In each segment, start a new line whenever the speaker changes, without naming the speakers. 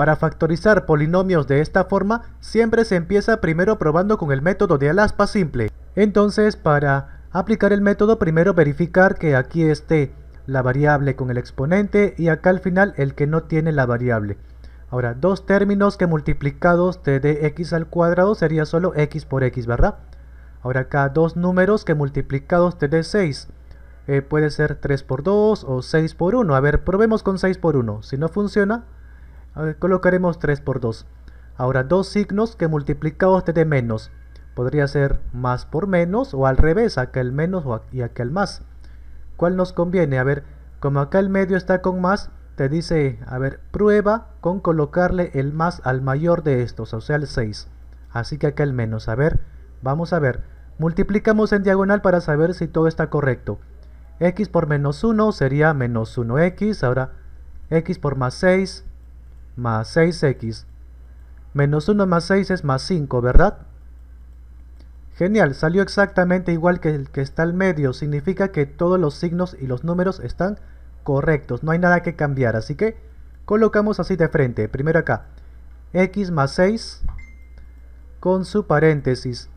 Para factorizar polinomios de esta forma, siempre se empieza primero probando con el método de Alaspa simple. Entonces, para aplicar el método, primero verificar que aquí esté la variable con el exponente y acá al final el que no tiene la variable. Ahora, dos términos que multiplicados te dé x al cuadrado sería solo x por x, ¿verdad? Ahora acá dos números que multiplicados te dé 6. puede ser 3 por 2 o 6 por 1. A ver, probemos con 6 por 1. Si no funciona, colocaremos 3 por 2. Ahora, dos signos que multiplicados te menos. Podría ser más por menos o al revés, acá el menos y aquel el más. ¿Cuál nos conviene? A ver, como acá el medio está con más, te dice, a ver, prueba con colocarle el más al mayor de estos, o sea, el 6. Así que acá el menos. A ver, vamos a ver. Multiplicamos en diagonal para saber si todo está correcto. x por menos 1 sería menos 1x. Ahora, x por más 6 más 6x. Menos 1 más 6 es más 5, ¿verdad? Genial, salió exactamente igual que el que está al medio. Significa que todos los signos y los números están correctos. No hay nada que cambiar, así que colocamos así de frente. Primero acá, x más 6 con su paréntesis.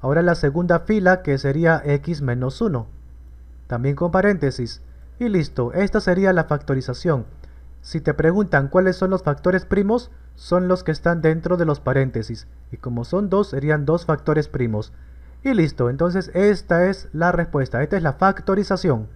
Ahora la segunda fila que sería x menos 1. También con paréntesis. Y listo, esta sería la factorización. Si te preguntan cuáles son los factores primos, son los que están dentro de los paréntesis. Y como son dos, serían dos factores primos. Y listo, entonces esta es la respuesta, esta es la factorización.